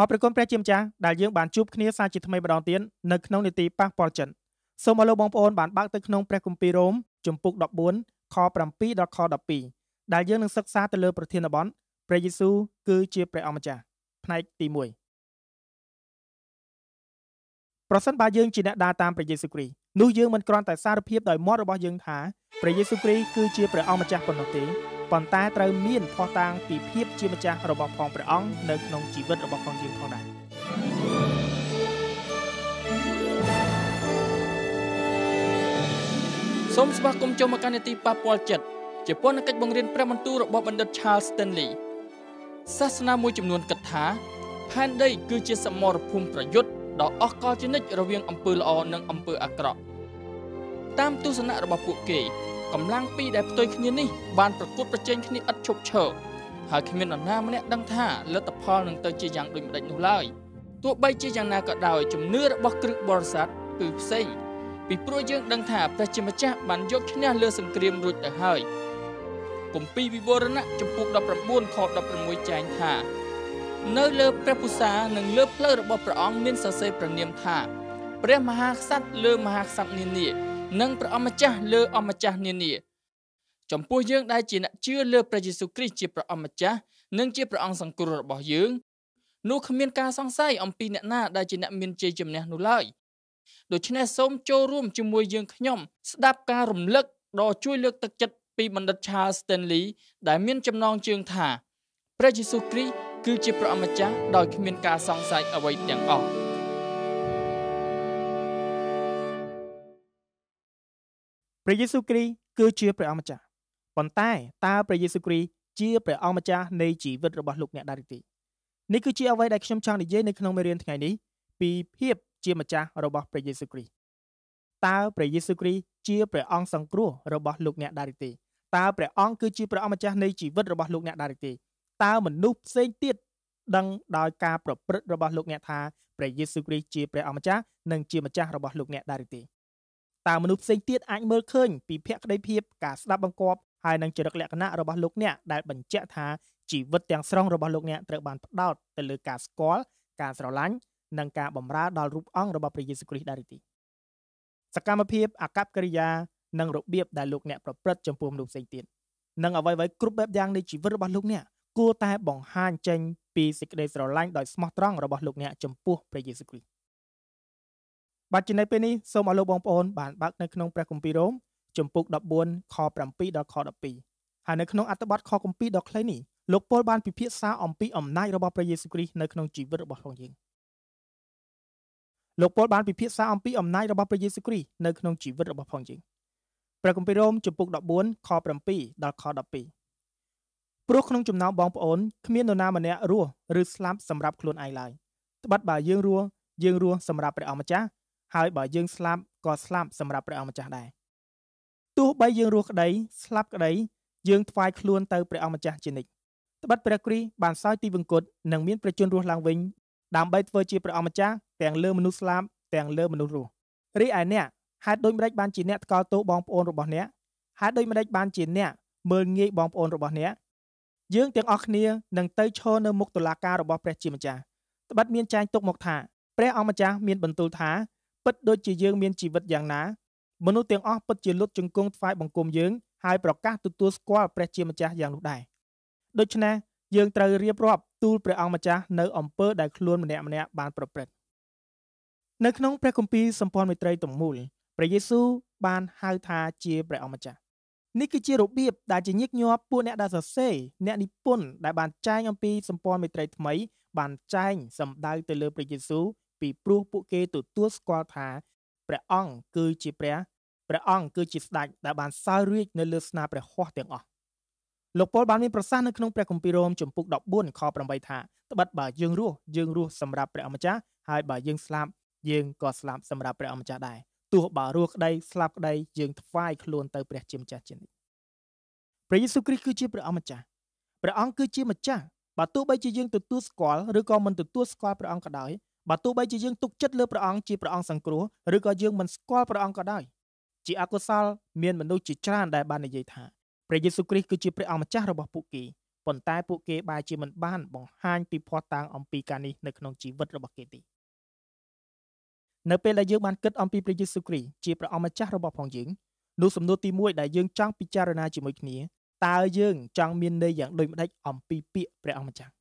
អរព្រគុណព្រះជាម្ចាស់ដែលយើងបានជួបគ្នាសាជាថ្មីម្ដងទៀតនៅក្នុងនីតិប៉ះពាល់ចិត្តសូមឲ្យលោកបងប្អូនបានបើកទៅក្នុងព្រះគម្ពីររ៉ូមជំពូក14ខ7ដល់ខ12ដែលយើងនឹងសិក្សាទៅលើប្រធានបទព្រះយេស៊ូវគឺជាព្រះអម្ចាស់ផ្នែកទី1ប្រសិនបើយើងជាអ្នកដើរតាមព្រះយេស៊ូវគ្រីស្ទនោះយើងមិនគ្រាន់តែសារភាពដោយមាត់របស់យើងថាព្រះយេស៊ូវគ្រីស្ទគឺជាព្រះអម្ចាស់ប៉ុណ្ណោះទេប៉ុន្តែត្រូវមានភ័ស្តុតាងពីភាព ជាម្ចាស់របស់ផងព្រះអង្គនៅក្នុងជីវិតរបស់ផងយើងផងដែរសូមស្វាគមន៍ចូលមកកាន់នីតិប៉ពាល់ចិត្តជាពន្ធកិច្ចបង្រៀនព្រះបន្ទូលរបស់បណ្ឌិត Charles Stanley សាសនាមួយចំនួនគិតថាផែនដីគឺជា សមរភូមិប្រយុទ្ធដ៏អស់កលជនិតរវាងអំពើល្អនិងអំពើអាក្រក់តាមទស្សនៈរបស់ពួកគេកម្លាំងពីរដែលផ្ទុយគ្នានេះ បានប្រកួតប្រជែងគ្នាឥតឈប់ឈរហើយគ្មាននរណាម្នាក់ដឹងថាលទ្ធផល នឹងទៅជាយ៉ាងដូចម្តេចនោះឡើយទោះបី ជាយ៉ាងណាក៏ដោយជំនឿរបស់គ្រឹះបរិស័ទគឺផ្សេងពីព្រោះយើង ដឹងថាព្រះជាម្ចាស់បានយកឈ្នះលើសង្គ្រាមរួចទៅហើយគម្ពីរវិវរណៈចំពុក19ខ16ចែងថានៅលើព្រះពុសានិងលើផ្លូវរបស់ព្រះអង្គមានសរសេរព្រះនាមថាព្រះមហាក្សត្រលើមហាក្សត្រនានានិងព្រះអម្ចាស់លើអម្ចាស់នានា ចំពោះយើងដែលជាអ្នកជឿលើព្រះយេស៊ូវគ្រីស្ទជាព្រះអម្ចាស់ និងជាព្រះអង្គសង្គ្រោះរបស់យើងនោះគ្មានការសង្ស័យអំពីអ្នកណាដែលជាអ្នកមានជ័យជំនះនោះឡើយដូច្នេះសូមចូលរួមជាមួយយើងខ្ញុំស្ដាប់ការរំលឹកដ៏ជួយលើកទឹកចិត្តពីបណ្ឌិត Charles Stanley ដែលមានចំណងជើងថាព្រះយេស៊ូវគ្រីស្ទគឺជាព្រះអម្ចាស់ដោយគ្មានការសង្ស័យអ្វីទាំងអស់ព្រះយេស៊ូវគ្រីស្ទគឺជាព្រះអង្គម្ចាស់ប៉ុន្តែតើព្រះយេស៊ូវគ្រីស្ទជាព្រះអង្គម្ចាស់នៃជីវិតរបស់លោកអ្នកដែរទេនេះគឺជាអ្វីដែលខ្ញុំចង់និយាយនៅក្នុងមេរៀនថ្ងៃនេះពីភាពជាម្ចាស់របស់ព្រះយេស៊ូវគ្រីស្ទតើព្រះយេស៊ូវគ្រីស្ទជាព្រះអង្គសង្គ្រោះរបស់លោកអ្នកដែរទេតើព្រះអង្គគឺជាព្រះអង្គម្ចាស់នៃជីវិតរបស់លោកអ្នកដែរទេតើមនុស្សផ្សេងទៀតដឹងដោយការប្រព្រឹត្តរបស់លោកអ្នកថាព្រះយេស៊ូវគ្រីស្ទជាព្រះអង្គម្ចាស់និងជាម្ចាស់របស់លោកអ្នកដែរទេតើមនុស្សផ្សេងទៀតអាចមើលឃើញពីភក្តីភាពការស្ដាប់បង្គាប់ហើយនឹងចរិតលក្ខណៈរបស់លោកអ្នកដែលបញ្ជាក់ថាជីវិតទាំងស្រុងរបស់លោកអ្នកត្រូវបានផ្ដោតទៅលើការស្គាល់ការស្រឡាញ់ និងការបម្រើដល់រូបអង្គរបស់ព្រះយេស៊ូវគ្រីស្ទដែរទីសកម្មភាពអកប្បកិរិយានិងរបៀបដែលលោកអ្នកប្រព្រឹត្តចំពោះមនុស្សផ្សេងទៀតនិងអ្វីៗគ្រប់បែបយ៉ាងនៃជីវិតរបស់លោកអ្នកគួរតែបង្ហាញចេញពីសេចក្តីស្រឡាញ់ដោយស្មោះត្រង់របស់លោកអ្នកចំពោះព្រះយេស៊ូវគ្រីស្ទបាទជានៅពេលនេះសូមឲ្យលោកបងប្អូនបានបើកនៅក្នុងព្រះគម្ពីររ៉ូមជំពូក14ខ7ដល់ខ12ហើយនៅក្នុងអត្ថបទខគម្ពីរដ៏ខ្លីនេះលោកពលបានពិភាក្សាអំពីអំណាចរបស់ព្រះយេស៊ូវគ្រីស្ទនៅក្នុងជីវិតរបស់លោកយើងលោកពលបានពិភាក្សាអំពីអំណាចរបស់ព្រះយេស៊ូវគ្រីស្ទនៅក្នុងជីវិតរបស់ផងយើងព្រះគម្ពីររ៉ូមជំពូក14ខ7ដល់ខ12ព្រោះក្នុងចំណោមបងប្អូនគ្មាននរណាម្នាក់រស់ឬស្លាប់សម្រាប់ខ្លួនឯងឡើយត្បិតបើយើងរស់យើងរស់សម្រាប់ព្រះអង្គម្ចាស់ហើយបើយើងស្លាប់ក៏ស្លាប់សម្រាប់ព្រះអង្គម្ចាស់ដែរទោះបីយើងរស់ក្តីស្លាប់ក្តីយើងថ្វាយខ្លួនទៅព្រះអង្គម្ចាស់ជានិច្ចត្បិតព្រះគ្រីស្ទបានសោយទីវង្គតនិងមានព្រះជន្មរស់ឡើងវិញដើម្បីធ្វើជាព្រះអង្គម្ចាស់ទាំងលើ មនុស្សស្លាប់ទាំងលើមនុស្សរស់រីឯអ្នកហេតុដូចម្តេចបានជាអ្នកថ្កោលទោសបងប្អូនរបស់អ្នកហេតុដូចម្តេចបានជាអ្នកមើលងាយបងប្អូនរបស់អ្នកយើងទាំងអស់គ្នានឹងទៅឈរនៅមុខតុលាការរបស់ព្រះជាម្ចាស់ត្បិតមានចែងទុកមកថាព្រះអង្គម្ចាស់មានបន្ទូលថាពិតដូចជាយើងមានជីវិតយ៉ាងណាមនុស្សទាំងអស់ពិតជាលុតជង្គង់ថ្វាយបង្គំយើងហើយប្រកាសទទួលស្គាល់ព្រះជាម្ចាស់យ៉ាងនោះដែរដូច្នេះយើងត្រូវរៀបរាប់ទូលព្រះអង្គម្ចាស់ នៅអំពើដែលខ្លួនម្នាក់ម្នាក់បានប្រព្រឹត្តនៅក្នុងព្រះគម្ពីរសម្ព័ន្ធមេត្រីទំមូលព្រះយេស៊ូវបានហៅថាជាព្រះអង្គម្ចាស់នេះគឺជារបៀបដែលជាញឹកញាប់ពួកអ្នកដែលសរសេរអ្នកនិពន្ធដែលបានចែងអំពីសម្ព័ន្ធមេត្រីថ្មី បានចែងសម្ដៅទៅលើព្រះយេស៊ូវពីព្រោះពួកគេទទួលស្គាល់ថាព្រះអង្គគឺជាព្រះព្រះអង្គគឺជាស្ដេចដែលបានសោយរាជ្យនៅលើស្នាព្រះហស្ថទាំងអស់លោកប៉ុលបានមានប្រសាសន៍នៅក្នុងព្រះគម្ពីររ៉ូមជំពូក14ខ8ថាត្បិតបើយើងរស់យើងរស់សម្រាប់ព្រះអម្ចាស់ហើយបើយើងស្លាប់យើងក៏ស្លាប់សម្រាប់ព្រះអម្ចាស់ដែរទោះបើរស់ក្តីស្លាប់ក្តីយើងថ្វាយខ្លួនទៅព្រះជាម្ចាស់ជានិច្ចព្រះយេស៊ូវគ្រីស្ទគឺជាព្រះអម្ចាស់ព្រះអង្គគឺជាម្ចាស់បើទោះបីជាយើងទទួលស្គាល់ឬក៏មិនទទួលស្គាល់ព្រះអង្គក៏ដោយបើទោះបីជាយើងទុកចិត្តលើព្រះអង្គជាព្រះអង្គសង្គ្រោះឬក៏យើងមិនស្គាល់ព្រះអង្គក៏ដោយជាអកុសលមានមនុស្សជាច្រើនដែលបាននិយាយថាព្រះយេស៊ូវគ្រីស្ទគឺជាព្រះអង្គម្ចាស់របស់ពួកគេប៉ុន្តែពួកគេបែរជាមិនបានបង្ហាញពីភ័ស្តុតាងអំពីការនេះនៅក្នុងជីវិតរបស់គេទេនៅពេលដែលយើងបានគិតអំពីព្រះយេស៊ូវគ្រីស្ទជាព្រះអង្គម្ចាស់របស់ផងយើងនោះសំណួរទី1ដែលយើងចង់ពិចារណាជាមួយគ្នាតើយើងចង់មានន័យយ៉ាងដូចម្តេចអំពីពាក្យព្រះអង្គម្ចាស់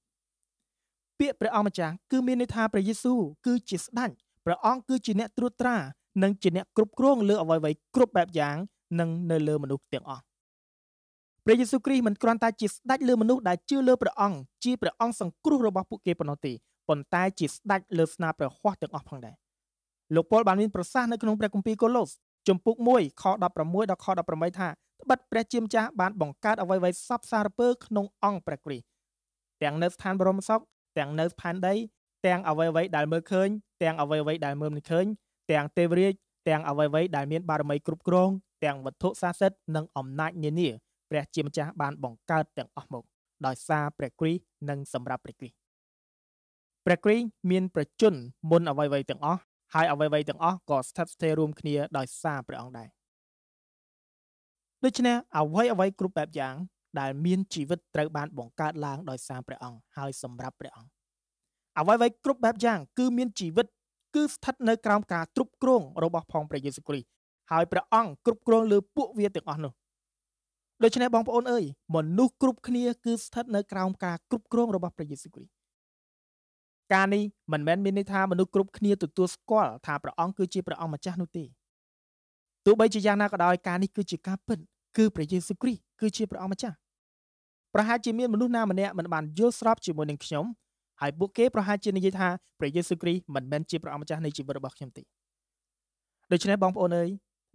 ពាក្យព្រះអង្គម្ចាស់គឺមានន័យថាព្រះយេស៊ូវគឺជាស្ដេចព្រះអង្គគឺជាអ្នកត្រួតត្រា និងជាអ្នកគ្រប់គ្រងលើអ្វីៗគ្រប់បែបយ៉ាង និងនៅលើមនុស្សទាំងអស់ព្រះយេស៊ូវគ្រីស្ទមិនគ្រាន់តែជាស្ដេចលើមនុស្សដែលជឿលើព្រះអង្គជាព្រះអង្គសង្គ្រោះរបស់ពួកគេប៉ុណ្ណោះទេប៉ុន្តែជាស្ដេចលើស្នាព្រះហស្ថទាំងអស់ផងដែរលោកប៉ុលបានមានប្រសាសន៍នៅក្នុងព្រះគម្ពីរកូឡូសជំពូក1ខ16ដល់ខ18ថាត្បិតព្រះជាម្ចាស់បានបង្កើតអ្វីៗសពសារពើក្នុងអង្គព្រះគ្រីស្ទទាំងនៅស្ថានបរមសពទាំងនៅផែនដី ទាំងអ្វីអ្វីដែលមើលឃើញទាំងអ្វីអ្វីដែលមើលមិនឃើញទាំងទេវរាជទាំងអ្វីអ្វីដែលមានបារមីគ្រប់គ្រងទាំងវត្ថុស័ក្តិសិទ្ធិនិងអំណាចនានាព្រះជាម្ចាស់បានបង្កើតទាំងអស់មកដោយសារព្រះគ្រីស្ទនិងសម្រាប់ព្រះគ្រីស្ទព្រះគ្រីស្ទមានប្រជញ្ញមុនអ្វីអ្វីទាំងអស់ហើយអ្វីអ្វីទាំងអស់ក៏ស្ថិតស្ថេររួមគ្នាដោយសារព្រះអង្គដែរដូច្នេះអ្វីអ្វីគ្រប់បែបយ៉ាងដែលមានជីវិតត្រូវបានបង្កើតឡើងដោយសារព្រះអង្គហើយសម្រាប់ព្រះអង្គអ្វីៗគ្រប់បែបយ៉ាង គឺមានជីវិតគឺស្ថិតនៅក្រោម ការគ្រប់គ្រងរបស់ផងព្រះយេស៊ូវគ្រីស្ទហើយព្រះអង្គគ្រប់គ្រងលើពួកវាទាំងអស់នោះដូច្នេះបងប្អូនអើយមនុស្សគ្រប់គ្នាគឺស្ថិតនៅក្រោមការគ្រប់គ្រងរបស់ព្រះយេស៊ូវគ្រីស្ទការនេះមិនមែនមានន័យថាមនុស្សគ្រប់គ្នាទទួលស្គាល់ថាព្រះអង្គគឺជាព្រះអង្គម្ចាស់នោះទេទោះបីជាយ៉ាងណាក៏ដោយការនេះគឺជាការពិតគឺព្រះយេស៊ូវគ្រីស្ទគឺជាព្រះអង្គម្ចាស់ប្រហែលជាមានមនុស្សណាម្នាក់មិនបានយល់ស្របជាមួយនឹងខ្ញុំហើយពួកគេប្រហែលជានិយាយថាព្រះយេស៊ូវគ្រីស្ទមិនមែនជាព្រះអង្គម្ចាស់នៃជីវិតរបស់ខ្ញុំទេដូច្នេះបងប្អូនអើយ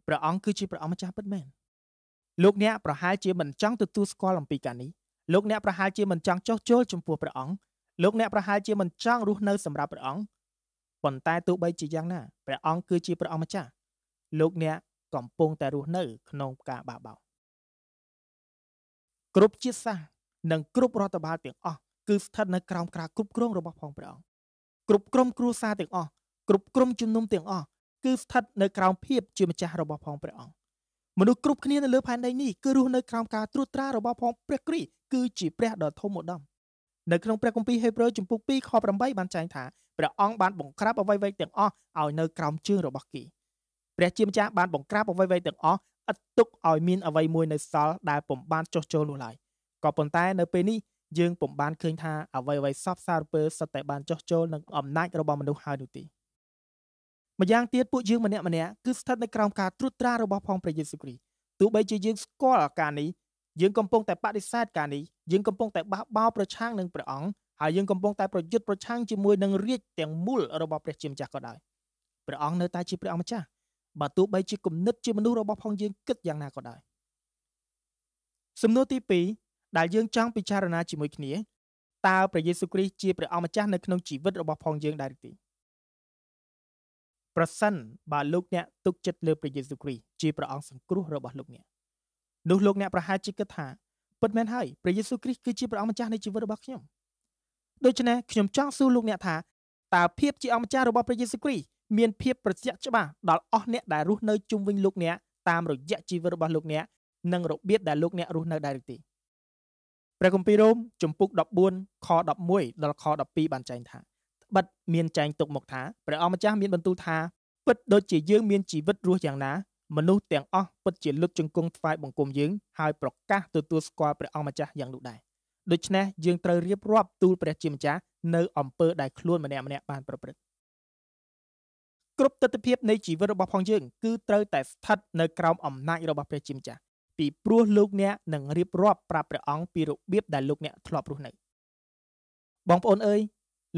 ព្រះអង្គគឺជាព្រះអង្គម្ចាស់ពិតមែនលោកអ្នកប្រហែលជាមិនចង់ទទួលស្គាល់អំពីការនេះលោកអ្នកប្រហែលជាមិនចង់ចោះចូលចំពោះព្រះអង្គលោកអ្នកប្រហែលជាមិនចង់រស់នៅសម្រាប់ព្រះអង្គប៉ុន្តែទោះបីជាយ៉ាងណាព្រះអង្គគឺជាព្រះអង្គម្ចាស់លោកអ្នកកំពុងតែរស់នៅក្នុងការបាបបោគ្រប់ជាតិសាសន៍និងគ្រប់រដ្ឋបាលទាំងអស់គឺស្ថិតនៅក្រោមការគ្រប់គ្រងរបស់ផងព្រះអង្គគ្រប់ក្រុមគ្រួសារទាំងអស់គ្រប់ក្រុមជំនុំទាំងអស់គឺស្ថិតនៅក្រោមភាពជាម្ចាស់របស់ផងព្រះអង្គមនុស្សគ្រប់គ្នានៅលើផែនដីនេះគឺរស់នៅក្រោមការត្រួតត្រារបស់ផងព្រះគ្រីស្ទគឺជាព្រះដ៏ធំឧត្តមនៅក្នុងព្រះគម្ពីរហេព្រើរជំពូក2ខ8បានចែងថាព្រះអង្គបានបង្ក្រាបអ្វីៗទាំងអស់ឲ្យនៅក្រោមជើងរបស់គេព្រះជាម្ចាស់បានបង្ក្រាបអ្វីៗទាំងអស់ឥតទុកឲ្យមានអ្វីមួយនៅសល់ដែលពំបានចុះចូលនោះឡើយក៏ប៉ុន្តែនៅពេលនេះយើងពំបានឃើញថាអ្វីអ្វីសពសារពើសុទ្ធតែបានចុះចូលនឹងអំណាចរបស់មនុស្សហើយនោះទីម្យ៉ាងទៀតពួកយើងម្នាក់ម្នាក់គឺស្ថិតនៅក្រោមការត្រួតត្រារបស់ផងព្រះយេស៊ូវគ្រីស្ទទោះបីជាយើងស្គាល់ការនេះយើងកំពុងតែបដិសេធការនេះយើងកំពុងតែបះបោរប្រឆាំងនឹងព្រះអង្គហើយយើងកំពុងតែប្រយុទ្ធប្រឆាំងជាមួយនឹងរាជទាំងមូលរបស់ព្រះជាម្ចាស់ក៏ដោយព្រះអង្គនៅតែជាព្រះអង្គម្ចាស់បើទោះបីជាគំនិតជាមនុស្សរបស់ផងយើងគិតយ៉ាងណាក៏ដោយសំណួរទី2ដែលយើងចង់ពិចារណាជាមួយគ្នាតើព្រះយេស៊ូវគ្រីស្ទជាព្រះអម្ចាស់នៅក្នុងជីវិតរបស់ផងយើងដែរឬទេប្រសិនបើលោកអ្នកទុកចិត្តលើព្រះយេស៊ូវគ្រីស្ទជាព្រះអង្គសង្គ្រោះរបស់លោកអ្នកនោះលោកអ្នកប្រហែលជាគិតថាពិតមែនហើយព្រះយេស៊ូវគ្រីស្ទគឺជាព្រះអម្ចាស់នៃជីវិតរបស់ខ្ញុំដូច្នេះខ្ញុំចង់សួរលោកអ្នកថាតើភាពជាអម្ចាស់របស់ព្រះយេស៊ូវគ្រីស្ទមានភាពប្រជាក់ច្បាស់ដល់អស់អ្នកដែលរស់នៅជុំវិញលោកអ្នកតាមរយៈជីវិតរបស់លោកអ្នកនិងរបៀបដែលលោកអ្នករស់នៅដែរឬទេព្រះគម្ពីររ៉ូមជំពូក14ខ11ដល់ខ12បានចែងថាបិតមានចែងទុកមកថាព្រះអង្គម្ចាស់មានបន្ទូលថាពិតដូចជាយើងមានជីវិត រស់យ៉ាងណាមនុស្សទាំងអស់ពិតជាលុតជង្គង់ថ្វាយបង្គំយើងហើយប្រកាសទទួលស្គាល់ព្រះអង្គម្ចាស់យ៉ាងនោះដែរដូច្នេះយើងត្រូវរៀបរាប់ទូលព្រះជាម្ចាស់នៅអំពើដែលខ្លួនម្នាក់ម្នាក់បានប្រព្រឹត្តគ្រប់ទិដ្ឋភាពនៃជីវិតរបស់ផងយើងគឺត្រូវតែស្ថិតនៅក្រោមអំណាចរបស់ព្រះជាម្ចាស់ពីព្រោះលោកអ្នកនឹងរៀបរាប់ប្រាប់ព្រះអង្គពីរបៀបដែលលោកអ្នកធ្លាប់រស់នៅបងប្អូនអើយ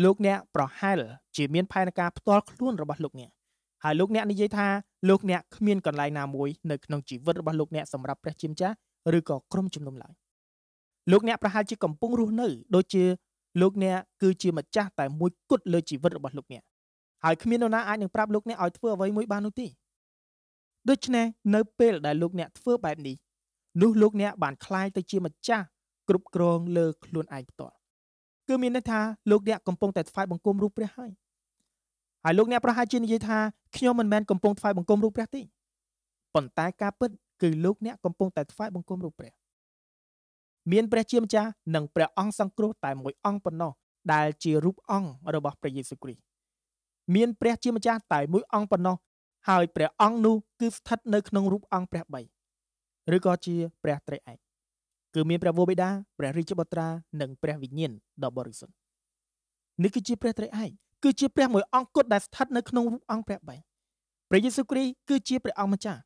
លោកអ្នកប្រហែលជាមានផែនការផ្ទាល់ខ្លួនរបស់លោកអ្នកហើយលោកអ្នកនិយាយថាលោកអ្នកគ្មានកន្លែងណាមួយនៅក្នុងជីវិតរបស់លោកអ្នកសម្រាប់ព្រះជាម្ចាស់ឬក៏ក្រុមជំនុំឡើយលោកអ្នកប្រហែលជាកំពុងរស់នៅដូចជាលោកអ្នកគឺជាម្ចាស់តែមួយគត់លើជីវិតរបស់លោកអ្នកហើយគ្មាននរណាអាចនឹងប្រាប់លោកអ្នកឲ្យធ្វើអ្វីមួយបាននោះទេដូច្នេះនៅពេលដែលលោកអ្នកធ្វើបែបនេះនោះលោកអ្នកបានคล้ายទៅជាម្ចាស់គ្រប់គ្រងលើខ្លួនឯងផ្ទាល់គឺមានន័យថាលោកអ្នកកំពុងតែថ្វាយបង្គំរូបព្រះហើយហើយលោកអ្នកប្រហែលជានិយាយថាខ្ញុំមិនមែនកំពុងថ្វាយបង្គំរូបព្រះទេប៉ុន្តែការពិតគឺលោកអ្នកកំពុងតែថ្វាយបង្គំរូបព្រះមាន ព្រះជាម្ចាស់និងព្រះអង្គសង្គ្រោះតែមួយអង្គប៉ុណ្ណោះដែលជារូបអង្គរបស់ព្រះយេស៊ូវគ្រីស្ទមានព្រះជាម្ចាស់តែមួយអង្គប៉ុណ្ណោះហើយ ព្រះអង្គនោះគឺស្ថិតនៅក្នុងរូបអង្គព្រះ3ឬក៏ជាព្រះត្រីឯកគឺមានព្រះវរបិតាព្រះរាជបុត្រានិង ព្រះវិញ្ញាណដ៏បរិសុទ្ធនេះគឺជាព្រះត្រីឯកគឺជាព្រះមួយអង្គគត់ដែលស្ថិតនៅក្នុងរូបអង្គព្រះ3ព្រះយេស៊ូវគ្រីស្ទគឺជាព្រះអង្គម្ចាស់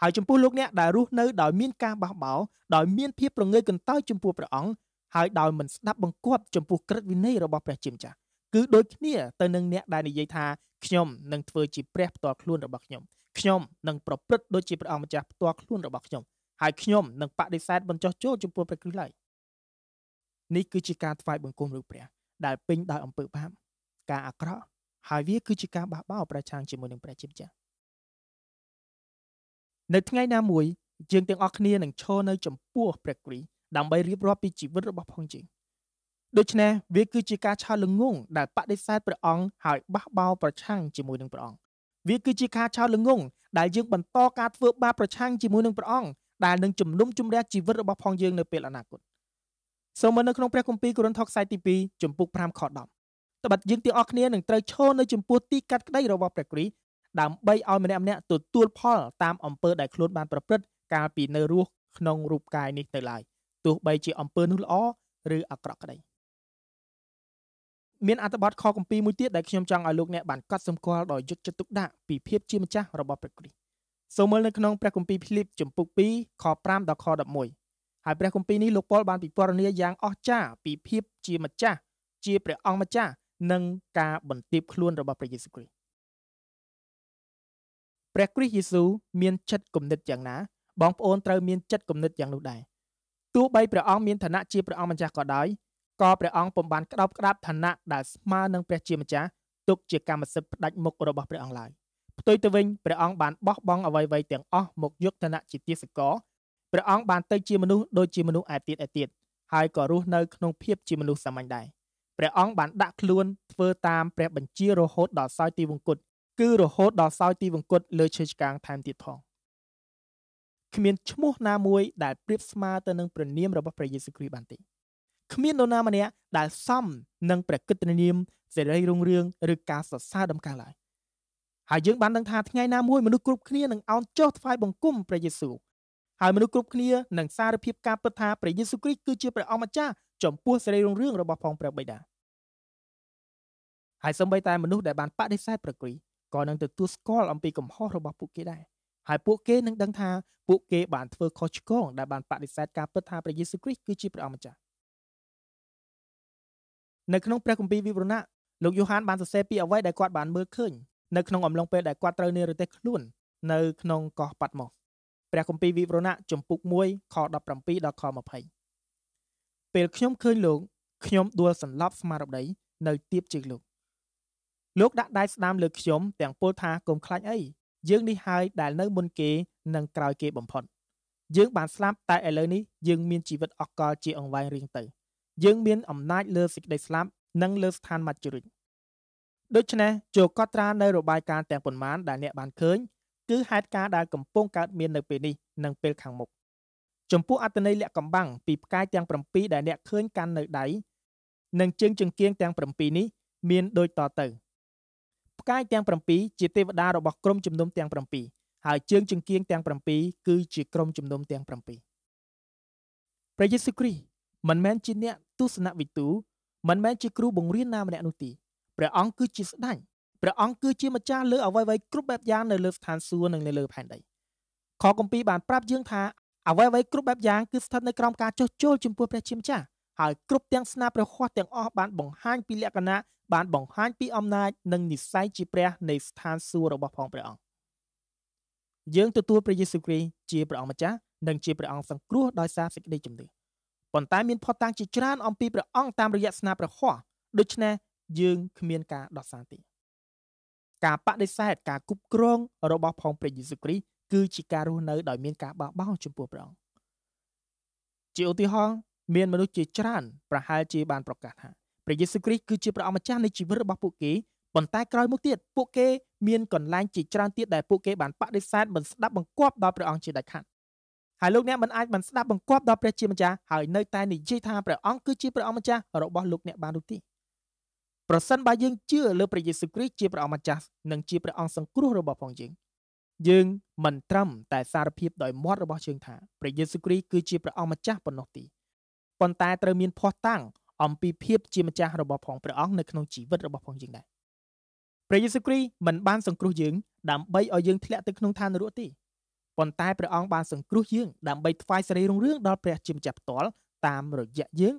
ហើយចំពោះលោកអ្នកដែលរស់នៅដោយមានការបះបោដោយមានភាពប្រងើយកន្តើយចំពោះព្រះអង្គហើយដោយមិនស្ដាប់បង្គាប់ចំពោះក្រឹតវិន័យរបស់ព្រះជាម្ចាស់គឺដូចគ្នាទៅនឹងអ្នកដែលនិយាយថាខ្ញុំនឹងធ្វើជាព្រះផ្ទាល់ខ្លួនរបស់ខ្ញុំខ្ញុំនឹងប្រព្រឹត្តដូចជាព្រះអង្គម្ចាស់ផ្ទាល់ខ្លួនរបស់ខ្ញុំហើយខ្ញុំនឹងបដិសេធបញ្ចុះចូលចំពោះព្រះគ្រីស្ទឡើយនេះគឺជាការថ្វាយបង្គំឬព្រះ ដែលពេញដោយអំពើបាបការអាក្រក់ហើយវាគឺជាការបះបោរប្រឆាំងជាមួយនឹងព្រះជាម្ចាស់នៅថ្ងៃណាមួយយើងទាំងអស់គ្នានឹងឈរនៅ ចំពោះព្រះគ្រីដើម្បីរៀបរាប់ពីជីវិតរបស់ផងយើង។ដូច្នេះវាគឺជាការឆោតល្ងងដែលបដិសេធព្រះអង្គហើយបះបោរប្រឆាំងជាមួយនឹងព្រះអង្គវាគឺជាការឆោតល្ងងដែលយើងបន្តការធ្វើបាបប្រឆាំងជាមួយនឹងព្រះអង្គដែលនឹងជំនុំជម្រះជីវិតរបស់ផងយើងនៅពេលអនាគតសូមមើលនៅក្នុងព្រះគម្ពីរកូរិនថូសខ្សែទី2ចំពុក5ខ10ត្បិតយើងទាំងអស់គ្នានឹងត្រូវឈរនៅចំពោះទីកាត់ក្តីរបស់ព្រះគ្រីស្ទដើម្បីឲ្យម្នាក់ម្នាក់ទទួលផលតាមអំពើដែលខ្លួនបានប្រព្រឹត្តកាលពីនៅរស់ក្នុងរូបកាយនេះទៅឡើយទោះបីជាអំពើនោះល្អឬអាក្រក់ក្តី។មានអត្ថបទខកំពីមួយទៀតដែលខ្ញុំចង់ឲ្យលោកអ្នកបានកត់សម្គាល់ដោយយកចិត្តទុកដាក់ពីភាពជាម្ចាស់របស់ព្រះគ្រីស្ទសូមមើលនៅក្នុងព្រះគម្ពីរភ្លៀបចំពុក2ខ5ដល់ខ11ហើយព្រះគម្ពីរនេះលោកប៉ុលបានពិពណ៌នាយ៉ាងអស្ចារ្យពីភាពជាម្ចាស់ជាព្រះអង្គម្ចាស់និងការបន្ទាបខ្លួនរបស់ព្រះយេស៊ូវគ្រីស្ទព្រះគ្រីស្ទយេស៊ូវមានចិត្តគំនិតយ៉ាងណាបងប្អូនត្រូវមានចិត្តគំនិតយ៉ាងនោះដែរទោះបីព្រះអង្គមានឋានៈជាព្រះអង្គម្ចាស់ក៏ដោយក៏ព្រះអង្គពុំបានក្តោបក្តាប់ឋានៈដែលស្មើនឹងព្រះជាម្ចាស់ទុកជាកម្មសិទ្ធិផ្ដាច់មុខរបស់ព្រះអង្គឡើយផ្ទុយទៅវិញព្រះអង្គបានបោះបង់អ្វីៗទាំងអស់មកយកឋានៈជាទាសករព្រះអង្គបានទៅជាមនុស្សដូចជាមនុស្សឯទៀតឯទៀតហើយក៏រស់នៅក្នុងភាពជាមនុស្សសាមញ្ញដែរព្រះអង្គបានដាក់ខ្លួនធ្វើតាមព្រះបញ្ជារហូតដល់សោយទីវង្គតគឺរហូតដល់សោយទីវង្គតលើឈើឆ្កាងថែមទៀតផងគ្មានឈ្មោះណាមួយដែលប្រៀបស្មើទៅនឹងព្រះនាមរបស់ព្រះយេស៊ូវគ្រីស្ទបានទេគ្មាននរណាម្នាក់ដែលសមនឹងព្រះកិត្តិនាមសេរីរុងរឿងឬការសរសើរដំកើងឡើយហើយយើងបានដឹងថាថ្ងៃណាមួយមនុស្សគ្រប់គ្នានឹងអោនចុះថ្វាយបង្គំព្រះយេស៊ូវហើយមនុស្សគ្រប់គ្នានឹងសារភាពការពិតថាព្រះយេស៊ូវគ្រីស្ទគឺជាព្រះអម្ចាស់ចំពោះសេរីរុងរឿងរបស់ផងព្រះបិតាហើយសូម្បីតែមនុស្សដែលបានបដិសេធព្រះគ្រីស្ទក៏នឹងទទួលស្គាល់អំពីកំហុសរបស់ពួកគេដែរហើយពួកគេនឹងដឹងថាពួកគេបានធ្វើខុសឆ្គងដែលបានបដិសេធការពិតថាព្រះយេស៊ូវគ្រីស្ទគឺជាព្រះអម្ចាស់នៅក្នុងព្រះគម្ពីរវិវរណៈលោកយូហានបានសរសេរពីអ្វីដែលគាត់បានមើលឃើញនៅក្នុងអំឡុងពេលដែលគាត់ត្រូវនិរទេសខ្លួននៅក្នុងកោះប៉ាត់ម៉ូសព្រះគម្ពីរវិវរណៈជំពូក1ខ17ដល់ខ20ពេលខ្ញុំឃើញលោកខ្ញុំដួលសន្លប់ស្មារតីនៅទៀបជាងលោកលោកដាក់ដៃស្ដាមលើខ្ញុំទាំងពោលថាកុំខ្លាចអីយើងនេះហើយដែលនៅមុនគេនិងក្រោយគេបំផុតយើងបានស្លាប់តែឥឡូវនេះយើងមានជីវិតអកលជាអង្វែងរៀងទៅ។យើងមាន អំណាចលើសេចក្តីស្លាប់និងលើស្ថានមច្ចុរិយដូច្នេះចូលកត់ត្រានៅរបាយការណ៍ទាំងប៉ុន្មាន ដែលអ្នកបានឃើញ គឺហេតុការណ៍ដែលកំពុងកើតមាននៅពេលនេះនិងពេលខាងមុខចំពោះអត្តន័យលក្ខកំបាំងពីផ្កាយទាំង7ដែលអ្នកឃើញកាន់នៅដៃនិងជើងចង្គៀងទាំង7នេះមានដូចតទៅផ្កាយទាំង7ជាទេវតារបស់ក្រុមជំនុំទាំង7ហើយជើងចង្គៀងទាំង7គឺជាក្រុមជំនុំទាំង7ព្រះយេស៊ូវគ្រីស្ទមិនមែនជាអ្នកទស្សនវិទូមិនមែនជាគ្រូបង្រៀនណាម្នាក់នោះទេព្រះអង្គគឺជាស្ដេចព្រះអង្គគឺជាម្ចាស់លើអ្វីៗគ្រប់បែបយ៉ាងនៅលើស្ថានសួគ៌និងនៅលើ ផែនដីខគម្ពីរបានប្រាប់យើងថាអ្វីៗគ្រប់បែបយ៉ាងគឺស្ថិតនៅក្រោមការចោះចូលចំពោះព្រះជាម្ចាស់ហើយគ្រប់ទាំងស្នាព្រះហស្ថទាំងអស់បានបង្ហាញពីលក្ខណៈបានបង្ហាញពីអំណាចនិងនិស័យជាព្រះនៃស្ថានសួគ៌របស់ផងព្រះអង្គយើងទទួលព្រះយេស៊ូវគ្រីស្ទជាព្រះអង្គម្ចាស់និងជាព្រះអង្គសង្គ្រោះដោយសារសេចក្តីជំនឿប៉ុន្តែមានផុសតាងជាច្រើនអំពីព្រះអង្គតាមរយៈស្នាព្រះហស្ថដូច្នេះយើងគ្មានការដោះសារទេការបដិសេធការគប់គ្រង របស់ផងព្រះយេស៊ូវគ្រីស្ទគឺជាការរស់នៅដោយមាន ការបះបោរចំពោះព្រះអង្គជាឧទាហរណ៍មានមនុស្សជា ច្រើនប្រហែលជាបានប្រកាសថាព្រះយេស៊ូវគ្រីស្ទគឺជាព្រះអង្គម្ចាស់នៃជីវិតរបស់ពួកគេប៉ុន្តែក្រោយមកទៀតពួកគេមានកន្លែងជាច្រើនទៀតដែលពួកគេបានបដិសេធមិនស្ដាប់បង្គាប់ដល់ព្រះអង្គជាដាច់ខាតហើយលោកអ្នកមិនអាចមិនស្ដាប់បង្គាប់ដល់ព្រះជាម្ចាស់ហើយនៅ តែនិយាយថាព្រះអង្គគឺជាព្រះអង្គម្ចាស់របស់លោកអ្នកបាននោះទេប្រសិនបើយើងជឿលើព្រះយេស៊ូវគ្រីស្ទជាព្រះអង្គម្ចាស់ និង ជាព្រះអង្គសង្គ្រោះរបស់ផងយើងយើងមិនត្រឹមតែ សារភាពដោយមាត់របស់យើងថាព្រះយេស៊ូវគ្រីស្ទគឺជាព្រះអង្គម្ចាស់ប៉ុណ្ណោះទេប៉ុន្តែត្រូវមានភ័ស្តុតាងអំពីភាពជាម្ចាស់របស់ផងព្រះអង្គនៅក្នុងជីវិតរបស់ផងយើងដែរព្រះយេស៊ូវគ្រីស្ទមិនបានសង្គ្រោះយើង ដើម្បីឲ្យយើងធ្លាក់ទៅក្នុងឋាននរកទេប៉ុន្តែព្រះអង្គបានសង្គ្រោះយើងដើម្បីថ្វាយសេរីរុងរឿងដល់ព្រះជាម្ចាស់ផ្ទាល់តាមរយៈយើង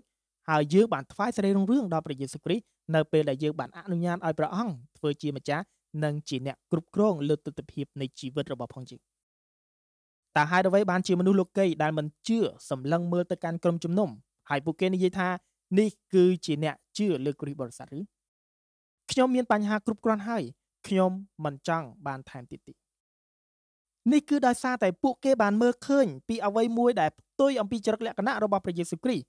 ហើយយើងបានថ្វាយសេរីរុងរឿងដល់ព្រះយេស៊ូវគ្រីស្ទនៅពេលដែលយើងបានអនុញ្ញាតឲ្យព្រះអង្គធ្វើជាម្ចាស់និងជាអ្នកគ្រប់គ្រងលើទស្សនវិជ្ជានៃជីវិតរបស់ផងយើងតើហេតុអ្វីបានជាមនុស្សលោកីដែលមិនជឿសម្លឹងមើលទៅកាន់ក្រុមជំនុំហើយពួកគេនិយាយថានេះគឺជាអ្នកជឿលើគ្រីស្ទបរិស័ទឬខ្ញុំមានបញ្ហាគ្រប់គ្រាន់ហើយខ្ញុំមិនចង់បានថែមទៀតទេនេះគឺដោយសារតែពួកគេបានមើលឃើញពីអ្វីមួយដែលផ្ទុយអំពីចរិតលក្ខណៈរបស់ព្រះយេស៊ូវគ្រីស្ទ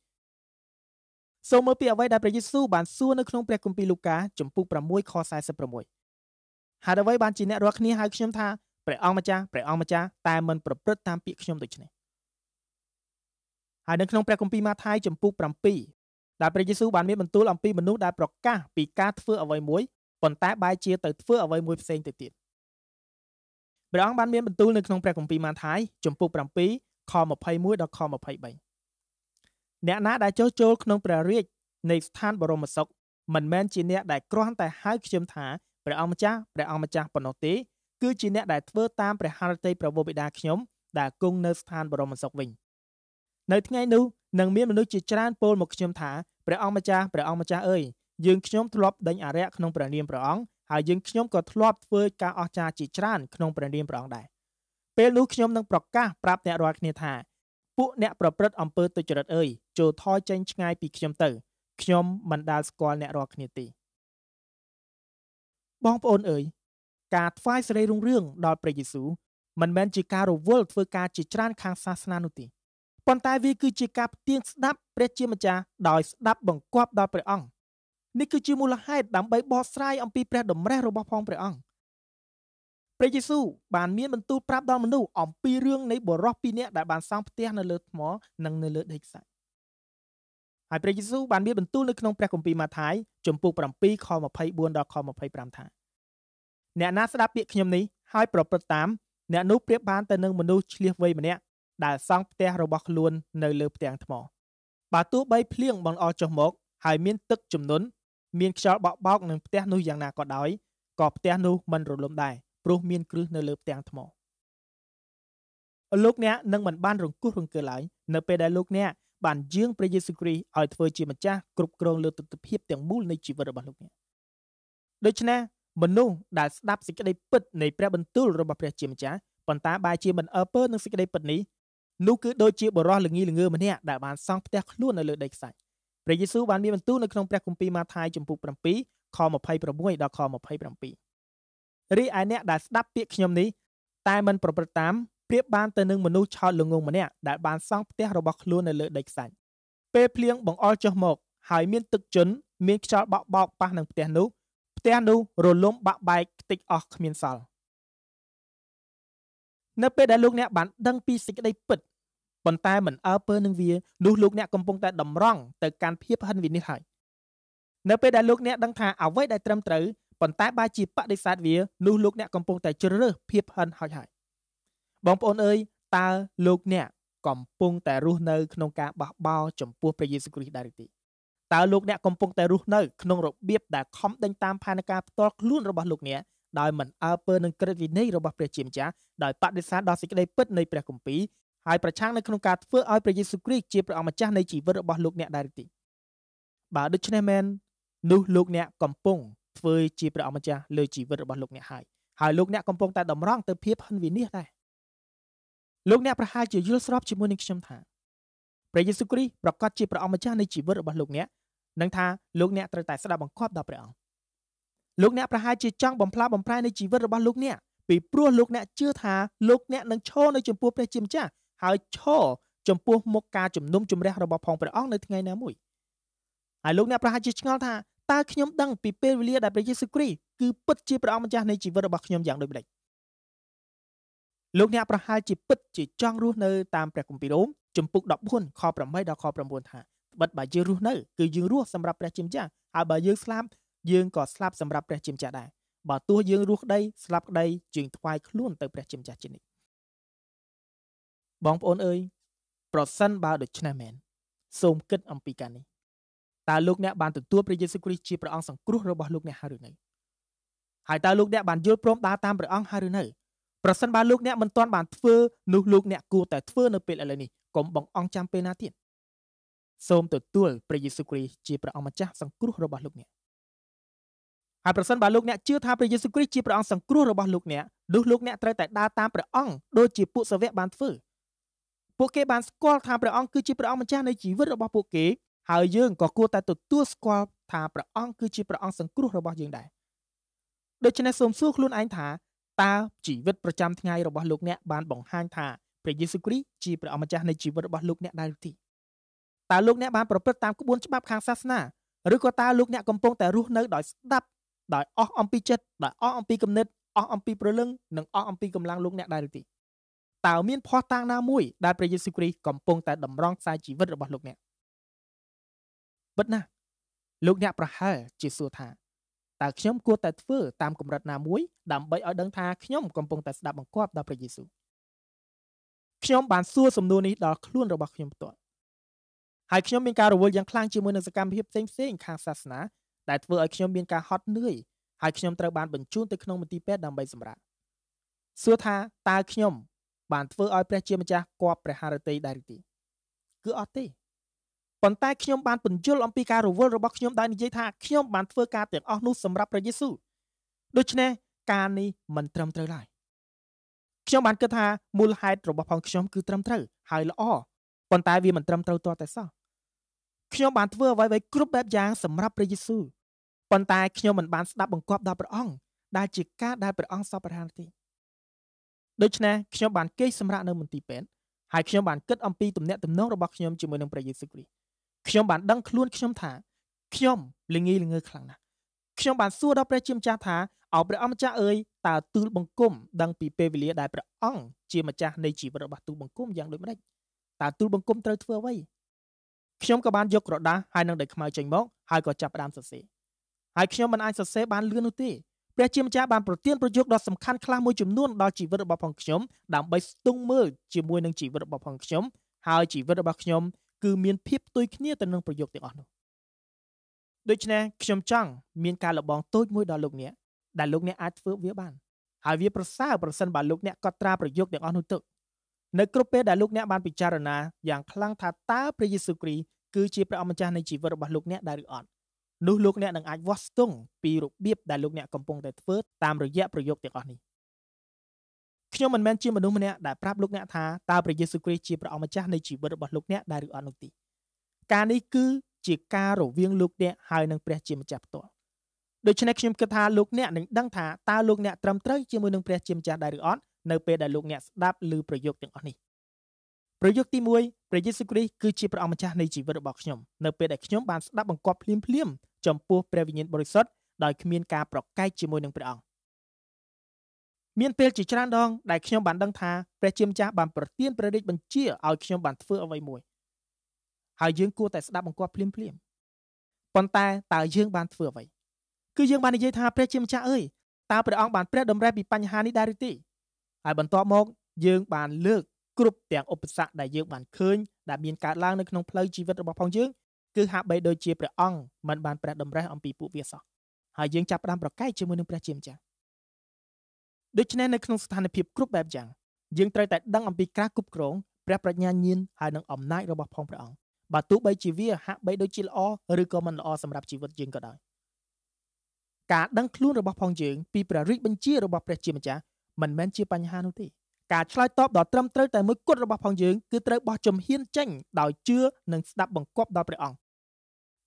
សូមមើលពីអ្វីដែលព្រះយេស៊ូវបានសួរនៅក្នុងព្រះគម្ពីរលូកាចំពុក6ខ46ហើយអ្វីបានជាអ្នករាល់គ្នាហៅខ្ញុំថាព្រះអង្គម្ចាស់ព្រះអង្គម្ចាស់តែមិនប្រព្រឹត្តតាមពាក្យខ្ញុំដូច្នេះហើយនៅក្នុងព្រះគម្ពីរម៉ាថាយចំពុក7ដែលព្រះយេស៊ូវបានមានបន្ទូលអំពីមនុស្សដែលប្រកាសពីការធ្វើអ្វីមួយប៉ុន្តែបែរជាទៅធ្វើអ្វីមួយផ្សេងទៅទៀតព្រះអង្គបានមានបន្ទូលនៅក្នុងព្រះគម្ពីរម៉ាថាយជំពូក7ខ21ដល់ខ23អ្នកណាដែលចុះចូលក្នុងព្រះរាជនៃស្ថានបរមសុខមិនមែនជាអ្នកដែលគ្រាន់តែហៅខ្ញុំថាព្រះអង្គម្ចាស់ព្រះអង្គម្ចាស់ប៉ុណ្ណោះទេគឺជាអ្នកដែលធ្វើតាមព្រះហឫទ័យព្រះវរបិតាខ្ញុំ ដែលគង់នៅស្ថានបរមសុខវិញនៅថ្ងៃនោះនឹងមានមនុស្សជាច្រើនពោលមកខ្ញុំថាព្រះអង្គម្ចាស់ព្រះអង្គម្ចាស់អើយយើងខ្ញុំធ្លាប់ដេញអារក្សក្នុងព្រះនាមព្រះអង្គហើយយើងខ្ញុំក៏ធ្លាប់ធ្វើការអស្ចារ្យជាច្រើនក្នុងព្រះនាមព្រះអង្គដែរពេលនោះខ្ញុំនឹងប្រកាសប្រាប់អ្នករាល់គ្នាថាពួកអ្នកប្រព្រឹត្តអំពើទុច្ចរិតអើយចូលថយចេញ ឆ្ងាយ ពីខ្ញុំទៅខ្ញុំមិនដាល់ស្គាល់អ្នករាល់គ្នាទេបងប្អូនអើយការថ្វាយសេរីរុងរឿងដល់ព្រះយេស៊ូវមិនមែនជាការរវល់ធ្វើការជាច្រើន ខាងសាសនានោះទេប៉ុន្តែវាគឺជាការផ្ទៀងស្ដាប់ព្រះជាម្ចាស់ដោយស្ដាប់បង្គាប់ដល់ព្រះអង្គនេះគឺជាមូលហេតុដើម្បីបកស្រាយអំពីព្រះតម្រេះរបស់ផងព្រះអង្គព្រះយេស៊ូវបានមានបន្ទូលប្រាប់ដល់មនុស្សអំពីរឿងនៃបរិសុទ្ធពីរនាក់ដែលបានសង់ផ្ទះនៅលើថ្មនិងនៅលើដីខ្សាច់ហើយព្រះយេស៊ូវបានមានបន្ទូលនៅក្នុងព្រះគម្ពីរម៉ាថាយជំពូក7ខ24ដល់ខ25ថា អ្នកណាស្ដាប់ពាក្យខ្ញុំនេះហើយប្រព្រឹត្តតាមអ្នកនោះប្រៀបបានទៅនឹងមនុស្សឆ្លៀសវៃម្នាក់ដែលសង់ផ្ទះរបស់ខ្លួននៅលើផ្ទាំងថ្មបើទោះបីភ្លៀងបង្អស់ចុះមកហើយមានទឹកជំនន់មានខ្យល់បក់បោកនឹងផ្ទះនោះយ៉ាងណាក៏ដោយក៏ផ្ទះនោះមិនរលំដែរព្រោះមានគ្រឹះនៅលើផ្ទាំងថ្មលោកអ្នកនឹងមិនបានរង្គោះរង្គើឡើយនៅពេលដែលលោកអ្នកបានយាងព្រះយេស៊ូវគ្រីស្ទឲ្យធ្វើជាម្ចាស់គ្រប់គ្រងលើទិដ្ឋភាពទាំងមូលនៃជីវិតរបស់លោកអ្នកដូច្នេះមនុស្សដែលស្ដាប់សេចក្តីពិតនៃព្រះបន្ទូលរបស់ព្រះជាម្ចាស់ប៉ុន្តែបែរជាមិនអើពើនឹងសេចក្តីពិតនេះនោះគឺដូចជាបរោះល្ងីល្ងើម្នាក់ដែលបានសង់ផ្ទះខ្លួននៅលើដីខ្សាច់ព្រះយេស៊ូវបានមានបន្ទូលនៅក្នុងព្រះគម្ពីរម៉ាថាយចំពុក7ខ26ដល់ខ27រីឯអ្នកដែលស្ដាប់ពាក្យខ្ញុំនេះតែមិនប្រព្រឹត្តតាមប្រៀបបានទៅនឹងមនុស្សឆោតល្ងងម្នាក់ដែលបានសង់ផ្ទះរបស់ខ្លួននៅលើដីខ្សាច់ពេលភ្លៀងបង្អុរចុះមកហើយមានទឹកជន់មានខ្យល់បក់បោកប៉ះនឹងផ្ទះនោះផ្ទះនោះរលំបាក់បែកខ្ទេចអស់គ្មានសល់នៅពេលដែលលោកអ្នកបានដឹងពីសេចក្តីពិតប៉ុន្តែមិនអើពើនឹងវានោះលោកអ្នកកំពុងតែតម្រង់ទៅកាន់ភាពហិនវិនិច្ឆ័យនៅពេលដែលលោកអ្នកដឹងថាអ្វីដែលត្រឹមត្រូវប៉ុន្តែបើជាបដិសេធវានោះលោកអ្នកកំពុងតែជ្រើសរើសភាពហិនហោចហើយបងប្អូនអើយតើលោកអ្នកកំពុងតែរស់នៅក្នុងការបះបោរចំពោះព្រះយេស៊ូវគ្រីស្ទដែរឬទេតើលោកអ្នកកំពុងតែរស់នៅក្នុងរបៀបដែលខំដេញតាមផែនការផ្ទាល់ខ្លួនរបស់លោកអ្នកដោយមិនអើពើនឹងក្រឹតវិន័យរបស់ព្រះជាម្ចាស់ដោយបដិសេធដល់សេចក្តីពិតនៃព្រះគម្ពីរហើយប្រឆាំងនៅក្នុងការធ្វើឲ្យព្រះយេស៊ូវគ្រីស្ទជាព្រះអង្គម្ចាស់នៃជីវិតរបស់លោកអ្នកដែរទេបើដូច្នេះមែននោះលោកអ្នកកំពុងធ្វើជាព្រះអង្គម្ចាស់លើជីវិតរបស់លោកអ្នកហើយហើយលោកអ្នកកំពុងតែតម្រង់ទៅភាពហិនវិនិច្ឆ័យដែរលោកអ្នកប្រហែលជាយល់ស្របជាមួយនឹងខ្ញុំថាព្រះយេស៊ូវគ្រីស្ទប្រកាសជាព្រះអង្គម្ចាស់នៃជីវិតរបស់លោកអ្នកនឹងថាលោកអ្នកត្រូវតែស្ដាប់បង្គាប់ដល់ព្រះអង្គលោកអ្នកប្រហែលជាចង់បំផ្លាស់បំប្រែនៃជីវិតរបស់លោកអ្នកពីព្រោះលោកអ្នកជឿថាលោកអ្នកនឹងឈរនៅចំពោះព្រះជាម្ចាស់ហើយឈរចំពោះមុខការជំនុំជម្រះរបស់ផងព្រះអង្គនៅថ្ងៃណាមួយហើយលោកអ្នកប្រហែលជាឆ្ងល់ថាតើខ្ញុំដឹងពីពេលវេលាដែលព្រះយេស៊ូវគ្រីស្ទគឺពិតជាព្រះអង្គម្ចាស់នៃជីវិតរបស់ខ្ញុំយ៉ាងដូចម្តេចលោកអ្នកប្រហែលជាពិតជាចង់រស់នៅតាមព្រះគម្ពីររ៉ូមជំពូក14ខ8ដល់ខ9ថាត្បិតបើយើងរស់នៅ គឺយើងរស់សម្រាប់ព្រះជាម្ចាស់ហើយបើយើងស្លាប់យើងក៏ស្លាប់សម្រាប់ព្រះជាម្ចាស់ដែរបើទោះយើងរស់ក្តីស្លាប់ក្តីយើងថ្វាយខ្លួនទៅព្រះជាម្ចាស់ជានិច្ចបងប្អូនអើយប្រសិនបើដូច្នេះមែនសូមគិតអំពីការនេះតើលោកអ្នកបានទទួលព្រះយេស៊ូវគ្រីស្ទជាព្រះអង្គសង្គ្រោះរបស់លោកអ្នកហើយឬនៅហើយតើលោកអ្នកបានយល់ព្រមដើរតាមព្រះអង្គហើយឬនៅប្រសិនបើលោកអ្នកមិនទាន់បានធ្វើនោះលោកអ្នកគួរតែធ្វើនៅពេលឥឡូវនេះកុំបងអង្គចាំពេលណាទៀតសូមទទួលព្រះយេស៊ូវគ្រីស្ទជាព្រះអង្គម្ចាស់សង្គ្រោះរបស់លោកអ្នកហើយប្រសិនបើលោកអ្នកជឿថាព្រះយេស៊ូវគ្រីស្ទជាព្រះអង្គសង្គ្រោះរបស់លោកអ្នកនោះលោកអ្នកត្រូវតែដើរតាមព្រះអង្គដូចជាពួកសាវកបានធ្វើពួកគេបានស្គាល់ថាព្រះអង្គគឺជាព្រះអង្គម្ចាស់នៃជីវិតរបស់ពួកគេ ហើយយើងក៏គួរតែទទួលស្គាល់ថាព្រះអង្គគឺជាព្រះអង្គសង្គ្រោះរបស់យើងដែរដូច្នេះសូមសួរខ្លួនឯងថាតើជីវិតប្រចាំថ្ងៃរបស់លោកអ្នកបានបង្ហាញថាព្រះយេស៊ូវគ្រីស្ទជាព្រះអង្គម្ចាស់នៃជីវិតរបស់លោកអ្នកដែរឬទេតើលោកអ្នកបានប្រព្រឹត្តតាមក្បួនច្បាប់ខាងសាសនាឬក៏តើលោកអ្នកកំពុងតែរស់នៅដោយស្ដាប់ដោយអស់អំពីចិត្តដោយអស់អំពីគំនិតអស់អំពីព្រលឹងនិងអស់អំពីកម្លាំងលោកអ្នកដែរឬទេតើមានភ័ស្តុតាងណាមួយដែលព្រះយេស៊ូវគ្រីស្ទកំពុងតែតម្រង់ខ្សែជីវិតរបស់លោកអ្នកពិតណាស់លោកអ្នកប្រហែលជាសួរថាតើខ្ញុំគួរតែធ្វើតាមកម្រិតណាមួយ ដើម្បីឲ្យដឹងថាខ្ញុំកំពុងតែស្ដាប់បង្គាប់ដល់ព្រះយេស៊ូវខ្ញុំបានសួរសំណួរនេះដល់ខ្លួនរបស់ខ្ញុំផ្ទាល់ហើយខ្ញុំមានការរវល់យ៉ាងខ្លាំងជាមួយនឹងសកម្មភាពផ្សេងផ្សេងខាងសាសនាដែលធ្វើឲ្យខ្ញុំមានការហត់នឿយហើយខ្ញុំត្រូវបានបញ្ជូនទៅក្នុងមន្ទីរពេទ្យដើម្បីសម្រាកសួរថាតើខ្ញុំបានធ្វើឲ្យព្រះជាម្ចាស់គប់ព្រះハរតីដែរទេគឺអត់ទេប៉ុន្តែ ខ្ញុំបានពន្យល់អំពីការរវល់របស់ខ្ញុំដែលនិយាយថាខ្ញុំបានធ្វើការទាំងអស់នោះសម្រាប់ព្រះយេស៊ូវដូច្នេះការនេះមិនត្រឹមត្រូវឡើយខ្ញុំបានគិតថាមូលហេតុរបស់ផងខ្ញុំ គឺត្រឹមត្រូវហើយល្អប៉ុន្តែវាមិនត្រឹមត្រូវទាល់តែសោះខ្ញុំបានធ្វើអ្វីៗគ្រប់បែបយ៉ាង សម្រាប់ព្រះយេស៊ូវប៉ុន្តែខ្ញុំមិនបានស្ដាប់បង្គាប់ដល់ព្រះអង្គដែលជាការដែលព្រះអង្គសពប្រហានទេដូច្នេះខ្ញុំបានគេចសម្រាប់នៅមន្ទីរពេទ្យហើយខ្ញុំបានគិតអំពីទំនាក់ទំនងរបស់ខ្ញុំជាមួយនឹងព្រះយេស៊ូវគ្រីស្ទខ្ញុំបានដឹងខ្លួនខ្ញុំថាខ្ញុំល្ងីល្ងើខ្លាំងណាស់ខ្ញុំបានសួរដល់ព្រះជាម្ចាស់ថាអោព្រះអម្ចាស់អើយតើទូលបង្គំដឹងពីពេលវេលាដែលព្រះអង្គជាម្ចាស់នៃជីវិតរបស់ទូលបង្គំយ៉ាងដូចម្តេចតើទូលបង្គំត្រូវធ្វើអ្វីខ្ញុំក៏បានយកក្រដាសហើយនឹងដេកខ្មៅចេញមកហើយក៏ចាប់ផ្ដើមសរសេរហើយខ្ញុំមិនអាចសរសេរបានលឿននោះទេព្រះជាម្ចាស់បានប្រទានប្រយោគដ៏សំខាន់ខ្លះមួយចំនួនដល់ជីវិតរបស់ផងខ្ញុំ ដើម្បីស្ទង់មើលជាមួយនឹងជីវិតរបស់ផងខ្ញុំហើយជីវិតរបស់ខ្ញុំគឺមានភាពផ្ទុយគ្នាទៅនឹងប្រយោគទាំងអស់នោះដូច្នេះខ្ញុំចង់មានការលបងតូចមួយដល់លោកអ្នកដែលលោកអ្នកអាចធ្វើវាបាន ហើយវាប្រសើរប្រសិនបើលោកអ្នកកត់ត្រាប្រយោគទាំងអស់នោះទុកនៅគ្រប់ពេលដែលលោកអ្នកបានពិចារណាយ៉ាងខ្លាំងថាតើព្រះយេស៊ូវគ្រីស្ទគឺជាព្រះអម្ចាស់នៃជីវិតរបស់លោកអ្នកដែរឬអត់នោះលោកអ្នកនឹងអាចវាស់ស្ទង់ពីរបៀបដែលលោកអ្នកកំពុងតែធ្វើតាមរយៈប្រយោគទាំងអស់នេះខ្ញុំមិនមែនជាមនុស្សម្នាក់ដែលប្រាប់លោកអ្នកថាតើព្រះយេស៊ូវគ្រីស្ទជាព្រះអង្គម្ចាស់នៃជីវិតរបស់លោកអ្នកដែរឬអត់នោះទេការនេះគឺ ជាការរវាងលោកអ្នកហើយនឹងព្រះ ជាម្ចាស់ផ្ទាល់ដូច្នេះខ្ញុំគិតថាលោកអ្នកនឹងដឹងថាតើលោកអ្នកត្រឹមត្រូវជាមួយនឹងព្រះជាម្ចាស់ដែរឬអត់នៅពេលដែលលោកអ្នកស្ដាប់ឬប្រយោគទាំងអស់នេះប្រយោគទី1ព្រះយេស៊ូវគ្រីស្ទគឺជាព្រះអម្ចាស់នៃជីវិតរបស់ខ្ញុំនៅពេលដែលខ្ញុំបានស្ដាប់បង្គាប់ភ្លាមភ្លាមចំពោះព្រះវិញ្ញាណបរិសុទ្ធដោយគ្មានការប្រកែកជាមួយនឹងព្រះអង្គមានពេលជាច្រើនដងដែលខ្ញុំបានដឹងថាព្រះជាម្ចាស់បានប្រទានព្រះរាជបញ្ជាឲ្យខ្ញុំបានធ្វើអ្វីមួយហើយយើងគួរតែស្ដាប់បង្គាប់ភ្លាមភ្លាមប៉ុន្តែតើយើងបានធ្វើអ្វីគឺយើងបាននិយាយថាព្រះជាម្ចាស់អើយតើព្រះអង្គបានព្រះតម្រេះពីបញ្ហានេះដែរឬទេហើយបន្ទាប់មក យើងបានលើកគ្រប់ទាំងឧបសគ្គដែលយើងបានឃើញដែលមានកើតឡើងនៅក្នុងផ្លូវជីវិតរបស់ផងយើងគឺហាក់បីដូចជាព្រះអង្គមិនបានប្រះតម្រេះអំពីពួកវាសោះហើយយើងចាប់ផ្ដើមប្រកែកជាមួយនឹងព្រះជាម្ចាស់ដូច្នេះនៅក្នុងស្ថានភាពគ្រប់បែបយ៉ាងយើងត្រូវតែដឹងអំពីការគ្រប់គ្រងព្រះប្រាជ្ញាញាណហើយនិងអំណាចរបស់ផងព្រះអង្គបើទោះបីជាវាហាក់បីដូចជាល្អឬក៏មិនល្អសម្រាប់ជីវិតយើងក៏ដោយការដឹងខ្លួនរបស់ផងយើងពីព្រះរាជបញ្ជារបស់ព្រះជាម្ចាស់មិនមែនជាបញ្ហានោះទេការឆ្លើយតបដ៏ត្រឹមត្រូវតែមួយគត់របស់ផងយើងគឺត្រូវបោះជំហានចេញដោយជឿនិងស្ដាប់បង្គាប់ដល់ព្រះអង្គ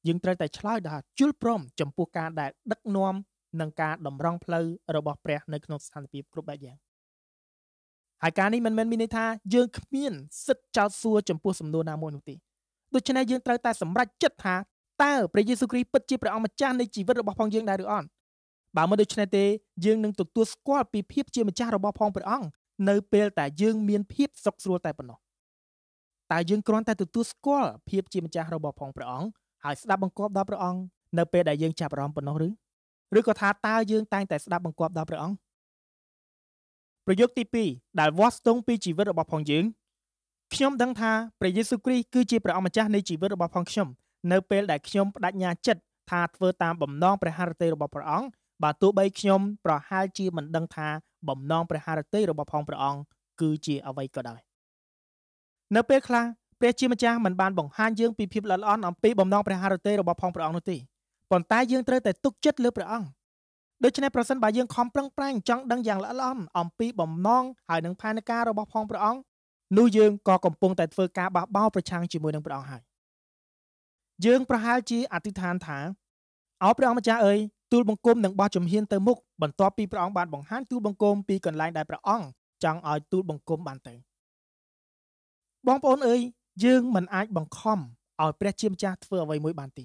យើងត្រូវតែឆ្លើយដោយជល់ព្រមចំពោះការដែលដឹកនាំនិងការតម្រង់ផ្លូវរបស់ព្រះនៅក្នុងស្ថានភាពគ្រប់បែបយ៉ាងហើយការនេះមិនមែនមានន័យថាយើងគ្មានសិទ្ធិចោទសួរចំពោះសំណួរណាមួយនោះទេដូច្នេះយើងត្រូវតែសម្រេចចិត្តថាតើព្រះយេស៊ូវគ្រីស្ទពិតជាព្រះអង្គម្ចាស់នៃជីវិតរបស់ផងយើងដែរឬអត់បើមិនដូច្នេះទេយើងនឹងទទួលស្គាល់ពីភាពជាម្ចាស់របស់ផងព្រះអង្គនៅពេលតែយើងមានភាពសុខស្រួលតែប៉ុណ្ណោះតើយើងគ្រាន់តែទទួលស្គាល់ភាពជាម្ចាស់របស់ផងព្រះអង្គហើយស្ដាប់បង្គាប់ដល់ព្រះអង្គនៅពេលដែលយើងចាប់អារម្មណ៍ប៉ុណ្ណោះឬឬក៏ថាតើយើងតែងតែស្ដាប់បង្គាប់ដល់ព្រះអង្គប្រយោគទី2ដែលវាស់ស្ទង់ពីជីវិតរបស់ផងយើងខ្ញុំដឹងថាព្រះយេស៊ូវគ្រីស្ទគឺជាព្រះអង្គម្ចាស់នៃជីវិតរបស់ផងខ្ញុំនៅពេលដែលខ្ញុំបដិញ្ញាចិត្តថាធ្វើតាមបំណងព្រះハរតេរបស់ព្រះអង្គបើទោះបីខ្ញុំប្រហែលជាមិនដឹងថាបំណងព្រះハរតីរបស់ផងព្រះអង្គគឺជាអ្វីក៏ដោយនៅពេលខ្លះព្រះជាម្ចាស់មិនបានបង្ហាញយើងពីភាពល្អិតល្អន់អំពីបំណងព្រះハរតីរបស់ផងព្រះអង្គនោះទេប៉ុន្តែយើងត្រូវតែទុកចិត្តលើព្រះអង្គដូច្នេះប្រសិនបើយើងខំប្រឹងប្រែងចង់ដឹងយ៉ាងល្អិតល្អន់អំពីបំណងហើយនឹងផែនការរបស់ផងព្រះអង្គនោះយើងក៏កំពុងតែធ្វើការបះបោរប្រឆាំងជាមួយនឹងព្រះអង្គហើយយើងប្រហែលជាអធិដ្ឋានថាឲ្យព្រះអង្គម្ចាស់អើយទូលបង្គំនឹងបោះជំហានទៅមុខបន្ទាប់ពីព្រះអង្គបានបង្ហាញទូលបង្គំពីកន្លែងដែលព្រះអង្គចង់ឲ្យទូលបង្គំបានទៅបងប្អូនអើយយើងមិនអាចបង្ខំឲ្យព្រះជាម្ចាស់ធ្វើអ្វីមួយបានទេ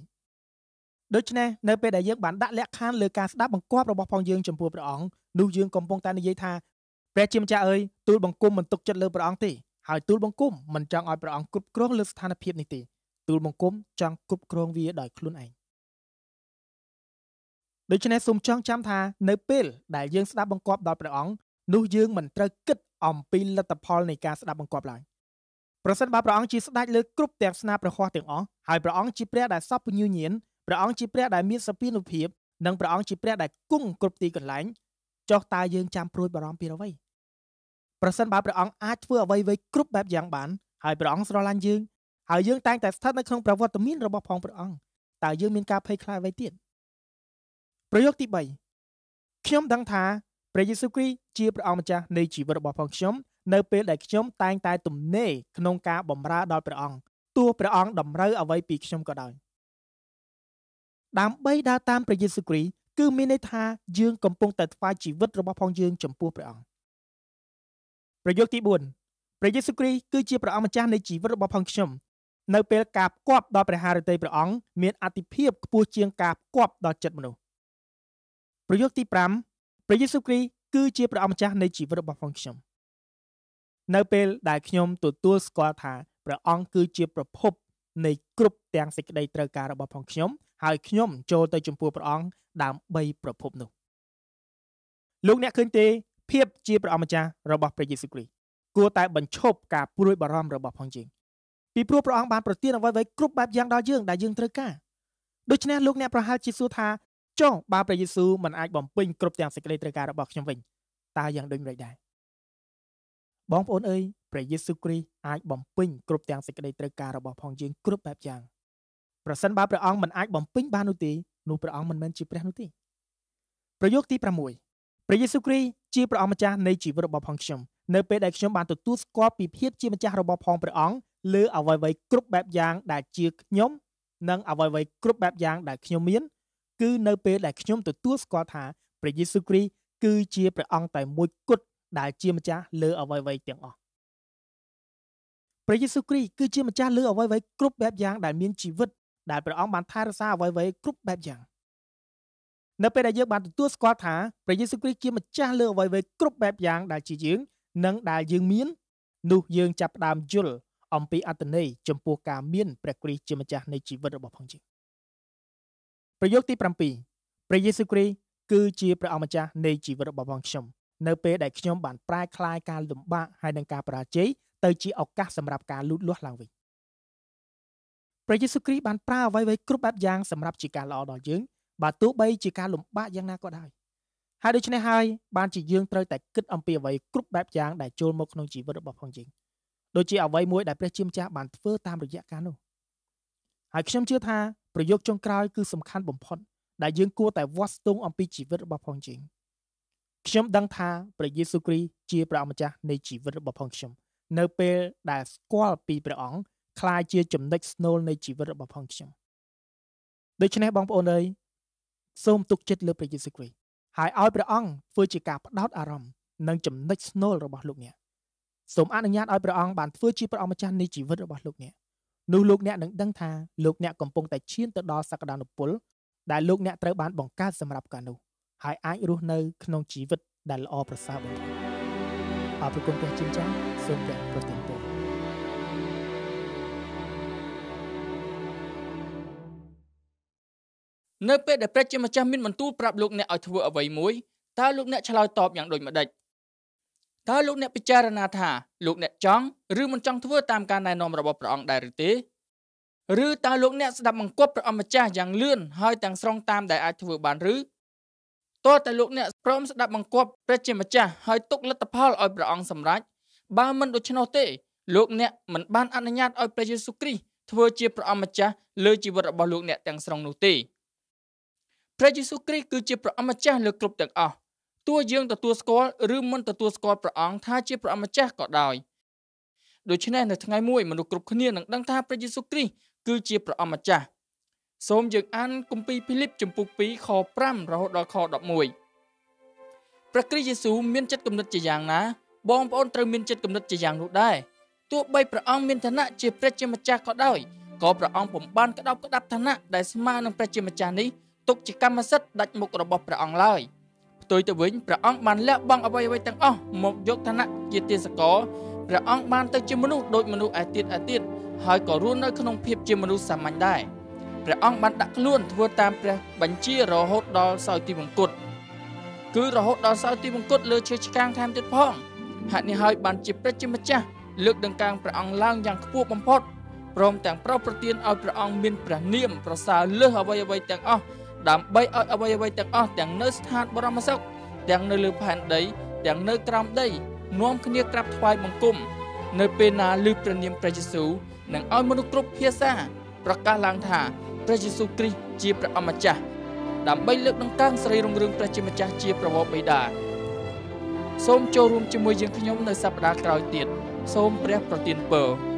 ដូច្នេះនៅពេលដែលយើងបានដាក់លក្ខខណ្ឌលើការស្ដាប់បង្គាប់របស់ផងយើងចំពោះព្រះអង្គនោះយើងកំពុងតែនិយាយថាព្រះជាម្ចាស់អើយទូលបង្គំមិនទុកចិត្តលើព្រះអង្គទេហើយទូលបង្គំមិនចង់ឲ្យព្រះអង្គគ្រប់គ្រងលើស្ថានភាពនេះទេទូលបង្គំចង់គ្រប់គ្រងវាដោយខ្លួនឯងដូច្នេះសូមចងចាំថានៅពេលដែលយើងស្ដាប់បង្គាប់ដល់ព្រះអង្គនោះយើងមិនត្រូវគិតអំពីលទ្ធផលនៃការស្ដាប់បង្គាប់ឡើយប្រសិនបើព្រះអង្គជាស្ដេចលើគ្រប់ទាំងស្នាព្រះហស្ថទាំងអស់ហើយព្រះអង្គជាព្រះដែលសពពញាញាណព្រះអង្គជាព្រះដែលមានសពានុភាពនិងព្រះអង្គជាព្រះដែលគង់គ្រប់ទីកន្លែងចុះតើយើងចាំព្រួយបារម្ភពីអ្វីប្រសិនបើព្រះអង្គអាចធ្វើអ្វីៗគ្រប់បែបយ៉ាង បានហើយព្រះអង្គស្រឡាញ់យើងហើយយើងតែងតែស្ថិតនៅក្នុងប្រវត្តិមានរបស់ផងព្រះអង្គតើយើងមានការភ័យខ្លាចអ្វីទៀតប្រយោគទី3ខ្ញុំដឹងថា ព្រះយេស៊ូវគ្រីស្ទជាព្រះអង្គម្ចាស់នៃជីវិតរបស់ផងខ្ញុំនៅពេលដែលខ្ញុំ តែងតែទំនេរក្នុងការបម្រើដល់ព្រះអង្គទោះព្រះអង្គតម្រូវអ្វីពីខ្ញុំក៏ដោយដើម្បីដើរតាមព្រះយេស៊ូវគ្រីស្ទគឺមានន័យថាយើងកំពុងតែថ្វាយជីវិតរបស់ផងយើងចំពោះព្រះអង្គប្រយោគទី4ព្រះយេស៊ូវគ្រីស្ទគឺជាព្រះអង្គម្ចាស់នៃជីវិតរបស់ផងខ្ញុំនៅពេលការផ្គាប់ដល់ព្រះハរតីព្រះអង្គមានអតិភិបខ្ពស់ជាងការផ្គាប់ដល់ចិត្តមនុស្សប្រយោគទី5ព្រះយេស៊ូវគ្រីស្ទគឺជាព្រះអង្គម្ចាស់នៃជីវិតរបស់ផងខ្ញុំនៅពេលដែលខ្ញុំទទួលស្គាល់ថាព្រះអង្គគឺជាប្រភពនៃគ្រប់ទាំងសេចក្តីត្រូវការរបស់ផងខ្ញុំ ហើយខ្ញុំចូលទៅចំពោះព្រះអង្គដើម្បីប្រភពនោះលោកអ្នកឃើញទេភាពជាព្រះអង្គម្ចាស់របស់ព្រះយេស៊ូវគ្រីស្ទគួរតែបញ្ឈប់ការព្រួយបារម្ភរបស់ផងយើងពីព្រោះព្រះអង្គបានប្រទានអ្វីៗគ្រប់បែបយ៉ាងដល់យើងដែលយើងត្រូវការដូច្នេះលោកអ្នកប្រហែលជាសួរថាចុះបើព្រះយេស៊ូវមិនអាចបំពេញគ្រប់ទាំងសេចក្តីត្រូវការរបស់ខ្ញុំវិញតើយ៉ាងដូចម្តេចដែរបងប្អូនអើយព្រះយេស៊ូវគ្រីស្ទអាចបំពេញគ្រប់ទាំងសេចក្តីត្រូវការរបស់ផងយើងគ្រប់បែបយ៉ាងប្រសិនបើព្រះអង្គមិនអាចបំពេញបាននោះទេនោះព្រះអង្គមិនមែនជាព្រះនោះទេប្រយោគទី6ព្រះយេស៊ូវគ្រីស្ទជាព្រះអង្គម្ចាស់នៃជីវិតរបស់ផងខ្ញុំនៅពេលដែលខ្ញុំបានទទួលស្គាល់ពីភាពជាម្ចាស់របស់ផងព្រះអង្គលើអ្វីៗគ្រប់បែបយ៉ាងដែលជាខ្ញុំ និងអ្វីៗគ្រប់បែបយ៉ាងដែលខ្ញុំមានគឺនៅពេលដែលខ្ញុំទទួលស្គាល់ថាព្រះយេស៊ូវគ្រីស្ទគឺជាព្រះអង្គតែមួយគត់ដែលជាម្ចាស់លើអ្វីៗទាំងអស់ព្រះយេស៊ូវគ្រីស្ទគឺជាម្ចាស់លើអ្វីៗគ្រប់បែបយ៉ាងដែលមានជីវិតដែលព្រះអង្គបានថែរក្សាអ្វីៗគ្រប់បែបយ៉ាងនៅពេលដែលយើងបានទទួលស្គាល់ថាព្រះយេស៊ូវគ្រីស្ទជាម្ចាស់លើអ្វីៗគ្រប់បែបយ៉ាងដែលជាយើងនិងដែលយើងមាននោះយើងចាប់ផ្ដើមយល់អំពីអត្តន័យចំពោះការមានព្រះគ្រីស្ទជាម្ចាស់នៃជីវិតរបស់ផងយើងប្រយោគទី7ព្រះយេស៊ូវគ្រីស្ទគឺជាព្រះអង្គម្ចាស់នៃជីវិតរបស់បងខ្ញុំនៅពេលដែលខ្ញុំបានប្រែក្លាយការលំបាកហើយនិងការបរាជ័យទៅជាឱកាសសម្រាប់ការលូតលាស់ឡើងវិញព្រះយេស៊ូវគ្រីស្ទបានប្រើអ្វីៗគ្រប់បែបយ៉ាងសម្រាប់ជាការល្អដល់យើងបើទោះបីជាការលំបាកយ៉ាងណាក៏ដោយហើយដូច្នេះហើយបានជាយើងត្រូវតែគិតអំពីអ្វីគ្រប់បែបយ៉ាងដែលចូលមកក្នុងជីវិតរបស់ផងយើងដូចជាអ្វីមួយដែលព្រះជាម្ចាស់បានធ្វើតាមរយៈការនោះហើយខ្ញុំជឿថាប្រយោគចុងក្រោយគឺសំខាន់បំផុត ដែលយើងគួរតែវាស់ស្ទង់អំពីជីវិតរបស់ផងយើងខ្ញុំដឹងថាព្រះយេស៊ូវគ្រីស្ទជាព្រះអម្ចាស់នៃជីវិតរបស់ផងខ្ញុំនៅពេលដែលស្គាល់ពីព្រះអង្គคล้ายជាចំណិចស្នូលនៃជីវិតរបស់ផងខ្ញុំដូច្នេះបងប្អូនអើយសូមទុកចិត្តលើព្រះយេស៊ូវគ្រីស្ទហើយឲ្យព្រះអង្គធ្វើជាការផ្ដោតអារម្មណ៍និងចំណិចស្នូលរបស់លោកអ្នកសូមអនុញ្ញាតឲ្យព្រះអង្គបានធ្វើជាព្រះអម្ចាស់នៃជីវិតរបស់លោកអ្នកនោះលោកអ្នកនឹងដឹងថាលោកអ្នកកំពុងតែឈានទៅដល់សក្តានុពល ដែលលោកអ្នកត្រូវបានបង្កើតសម្រាប់ការនោះហើយអាចរស់នៅក្នុងជីវិតដែលល្អប្រសើរបំផុតអរគុណព្រះជាម្ចាស់សូមព្រះប្រទានពរនៅពេលដែលព្រះជាម្ចាស់មានបន្ទូលប្រាប់លោកអ្នកឲ្យធ្វើអ្វីមួយតើលោកអ្នកឆ្លើយតបយ៉ាងដូចម្តេចតើលោកអ្នកពិចារណាថាលោកអ្នកចង់ឬមិនចង់ធ្វើតាមការណែនាំរបស់ព្រះអង្គដែរឬទេឬតើលោកអ្នកស្ដាប់បង្គាប់ព្រះអង្គម្ចាស់យ៉ាងលឿនហើយទាំងស្រុងតាមដែលអាចធ្វើបានឬតើតើលោកអ្នកព្រមស្ដាប់បង្គាប់ព្រះជាម្ចាស់ហើយទុកលទ្ធផលឲ្យព្រះអង្គសម្រេចបើមិនដូច្នោះទេលោកអ្នកមិនបានអនុញ្ញាតឲ្យព្រះយេស៊ូវគ្រីស្ទធ្វើជាព្រះអង្គម្ចាស់លើជីវិតរបស់លោកអ្នកទាំងស្រុងនោះទេព្រះយេស៊ូវគ្រីស្ទគឺជាព្រះអង្គម្ចាស់លើគ្រប់ទាំងអស់ទោះយើងទទួលស្គាល់ឬមិនទទួលស្គាល់ព្រះអង្គថាជាព្រះម្ចាស់ក៏ដោយ ដូច្នេះនៅថ្ងៃមួយមនុស្សគ្រប់គ្នានឹងដឹងថាព្រះយេស៊ូវគ្រីស្ទគឺជាព្រះអម្ចាស់សូមយើងអានគម្ពីរភីលីបជំពូក2ខ5រហូតដល់ខ11ព្រះគ្រីស្ទយេស៊ូវមាន ចិត្តគំនិតជាយ៉ាងណាបងប្អូនត្រូវមានចិត្តគំនិតជាយ៉ាងនោះដែរទោះបីព្រះអង្គមានឋានៈជាព្រះជាម្ចាស់ក៏ដោយក៏ព្រះអង្គពុំបានក្តោបក្តាប់ឋានៈដែលស្មើនឹងព្រះជាម្ចាស់នេះទុកជាកម្មសិទ្ធិដាច់មុខរបស់ព្រះអង្គឡើយ។ទុយទៅវិញព្រះអង្គបានលះបង់អ្វីៗទាំងអស់មកយកឋានៈជាទេសកោព្រះអង្គបានទៅជាមនុស្សដូចមនុស្សឯទៀតឯទៀតហើយក៏រស់នៅក្នុងភាពជាមនុស្សសាមញ្ញដែរព្រះអង្គបានដាក់ខ្លួន ធ្វើតាមព្រះបញ្ជារហូតដល់សោយទីមង្គតគឺរហូតដល់សោយទីមង្គតលើឈើឆ្កាងថែមទៀតផងហេតុនេះហើយបានជាព្រះជាម្ចាស់លើកដង្កើងព្រះអង្គឡើងយ៉ាងខ្ពស់បំផុតព្រមទាំងប្រោសប្រទានឲ្យព្រះអង្គមានព្រះនាមប្រសើរលើសអ្វីៗទាំងអស់ដើម្បីឲ្យអ្វីអ្វីទាំងអស់ទាំងនៅស្ថានបរមសុខទាំងនៅលើផែនដីទាំងនៅក្រោមដីនាំគ្នាក្រាបថ្វាយបង្គំនៅពេលណាឮព្រះនាមព្រះយេស៊ូវនឹងឲ្យមនុស្សគ្រប់ភាសា ប្រកាសឡើងថាព្រះយេស៊ូវគ្រីស្ទជាព្រះអម្ចាស់ ដើម្បីលើកដង្កើងស្រីរុងរឿងព្រះជាម្ចាស់ជាប្រវត្តិបិតាសូមចូលរួមជាមួយយើងខ្ញុំនៅសប្តាហ៍ក្រោយទៀតសូមព្រះប្រទានពរ